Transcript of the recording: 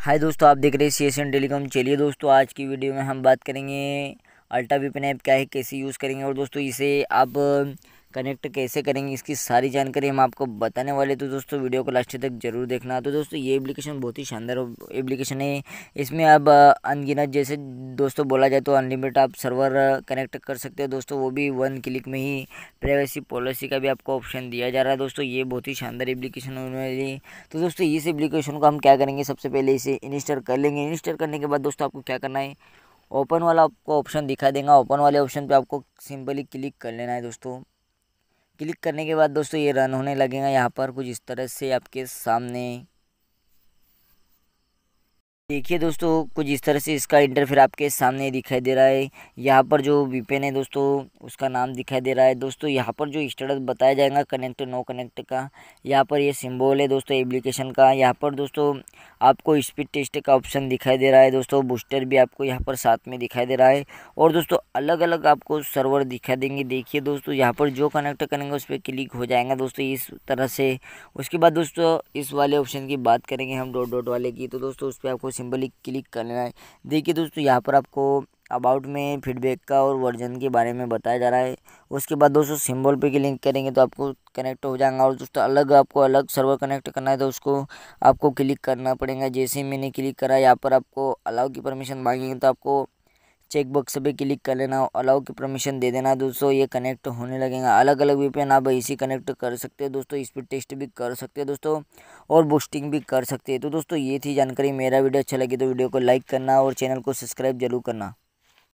हाय दोस्तों आप देख रहे हैं सी एस एन टेलीकॉम चलिए दोस्तों आज की वीडियो में हम बात करेंगे अल्ट्रा वीपन ऐप क्या है कैसे यूज़ करेंगे और दोस्तों इसे आप कनेक्ट कैसे करेंगे इसकी सारी जानकारी हम आपको बताने वाले तो दोस्तों वीडियो को लास्ट तक जरूर देखना तो दोस्तों ये एप्लीकेशन बहुत ही शानदार एप्लीकेशन है इसमें अब अनगिनत जैसे दोस्तों बोला जाए तो अनलिमिटेड आप सर्वर कनेक्ट कर सकते हो दोस्तों वो भी वन क्लिक में ही प्राइवेसी पॉलिसी का भी आपको ऑप्शन दिया जा रहा है दोस्तों ये बहुत ही शानदार एप्लीकेशन होने वाली है तो दोस्तों इस एप्लीकेशन को हम क्या करेंगे सबसे पहले इसे इंस्टॉल कर लेंगे इंस्टॉल करने के बाद दोस्तों आपको क्या करना है ओपन वाला आपको ऑप्शन दिखा देगा ओपन वाले ऑप्शन पे आपको सिंपली क्लिक कर लेना है दोस्तों क्लिक करने के बाद दोस्तों ये रन होने लगेगा यहाँ पर कुछ इस तरह से आपके सामने देखिए दोस्तों कुछ इस तरह से इसका इंटरफेयर आपके सामने दिखाई दे रहा है यहाँ पर जो वीपेन है दोस्तों उसका नाम दिखाई दे रहा है दोस्तों यहाँ पर जो स्टेटस बताया जाएगा कनेक्ट नो कनेक्ट का यहाँ पर ये यह सिंबल है दोस्तों एप्लीकेशन का यहाँ पर दोस्तों आपको स्पीड टेस्ट का ऑप्शन दिखाई दे रहा है दोस्तों बूस्टर भी आपको यहाँ पर साथ में दिखाई दे रहा है और दोस्तों अलग अलग आपको सर्वर दिखाई देंगे देखिए दोस्तों यहाँ पर जो कनेक्ट करेंगे उस पर क्लिक हो जाएगा दोस्तों इस तरह से उसके बाद दोस्तों इस वाले ऑप्शन की बात करेंगे हम डॉट डॉट वाले की तो दोस्तों उस पर आपको सिंबल क्लिक करना है देखिए दोस्तों यहाँ पर आपको अबाउट में फीडबैक का और वर्जन के बारे में बताया जा रहा है उसके बाद दोस्तों सिंबल पे क्लिक करेंगे तो आपको कनेक्ट हो जाएगा और दोस्तों अलग आपको अलग सर्वर कनेक्ट करना है तो उसको आपको क्लिक करना पड़ेगा जैसे मैंने क्लिक करा यहाँ पर आपको अलाउ की परमिशन मांगेंगे तो आपको चेकबॉक्स पे क्लिक कर लेना अलाउ की परमिशन दे देना दोस्तों ये कनेक्ट होने लगेगा अलग अलग वे पे आप इसी कनेक्ट कर सकते हैं दोस्तों स्पीड टेस्ट भी कर सकते हैं दोस्तों और बूस्टिंग भी कर सकते हैं तो दोस्तों ये थी जानकारी मेरा वीडियो अच्छा लगे तो वीडियो को लाइक करना और चैनल को सब्सक्राइब जरूर करना